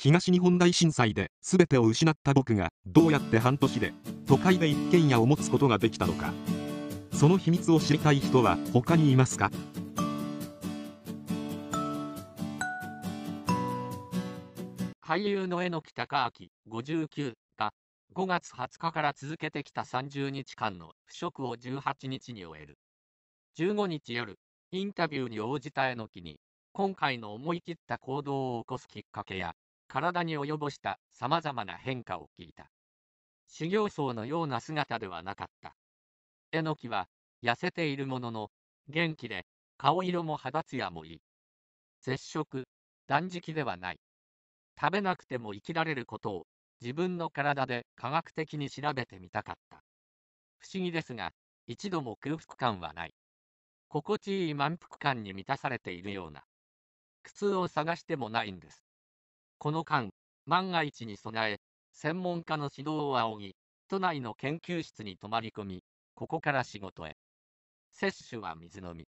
東日本大震災で全てを失った僕がどうやって半年で都会で一軒家を持つことができたのかその秘密を知りたい人は他にいますか俳優の榎木隆明59が5月20日から続けてきた30日間の不織を18日に終える15日夜インタビューに応じた榎木に今回の思い切った行動を起こすきっかけや体に及ぼした様々な変化を聞いた。修行僧のような姿ではなかった。えのきは、痩せているものの、元気で、顔色も肌ツヤもいい。絶食、断食ではない。食べなくても生きられることを、自分の体で科学的に調べてみたかった。不思議ですが、一度も空腹感はない。心地いい満腹感に満たされているような。苦痛を探してもないんです。この間、万が一に備え、専門家の指導を仰ぎ、都内の研究室に泊まり込み、ここから仕事へ。摂取は水飲み。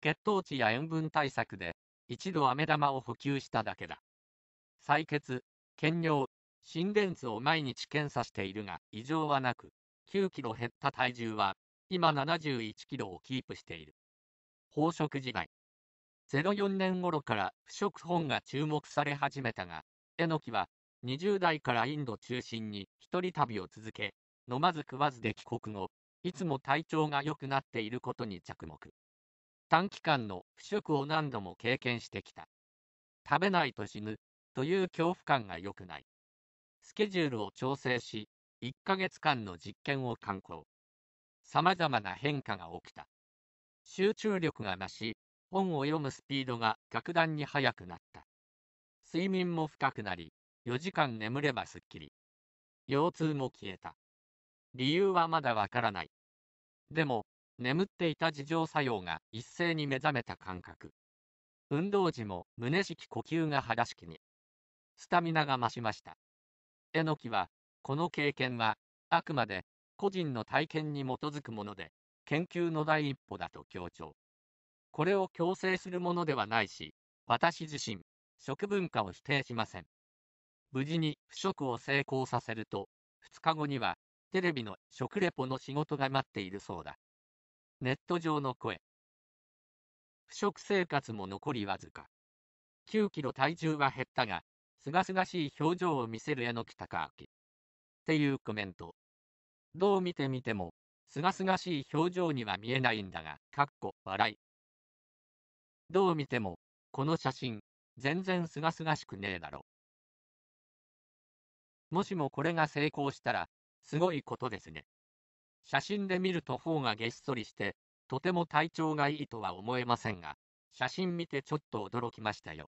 血糖値や塩分対策で、一度飴玉を補給しただけだ。採血、検尿、心電図を毎日検査しているが、異常はなく、9キロ減った体重は、今71キロをキープしている。飽食時代。04年頃から不織本が注目され始めたが、のきは20代からインド中心に一人旅を続け、飲まず食わずで帰国後、いつも体調が良くなっていることに着目。短期間の不食を何度も経験してきた。食べないと死ぬという恐怖感が良くない。スケジュールを調整し、1ヶ月間の実験を敢行。様々な変化が起きた。集中力が増し、本を読むスピードが格段に速くなった。睡眠も深くなり、4時間眠ればすっきり。腰痛も消えた。理由はまだわからない。でも、眠っていた自浄作用が一斉に目覚めた感覚。運動時も胸式呼吸が肌式に。スタミナが増しました。えのきは、この経験は、あくまで個人の体験に基づくもので、研究の第一歩だと強調。これを強制するものではないし、私自身、食文化を否定しません。無事に不食を成功させると、2日後には、テレビの食レポの仕事が待っているそうだ。ネット上の声。不食生活も残りわずか。9キロ体重は減ったが、すがすがしい表情を見せる矢野北明。っていうコメント。どう見てみても、すがすがしい表情には見えないんだが、かっこ笑い。どう見ても、この写真、全然清々しくねえだろ。もしもこれが成功したら、すごいことですね。写真で見ると頬がげっそりして、とても体調がいいとは思えませんが、写真見てちょっと驚きましたよ。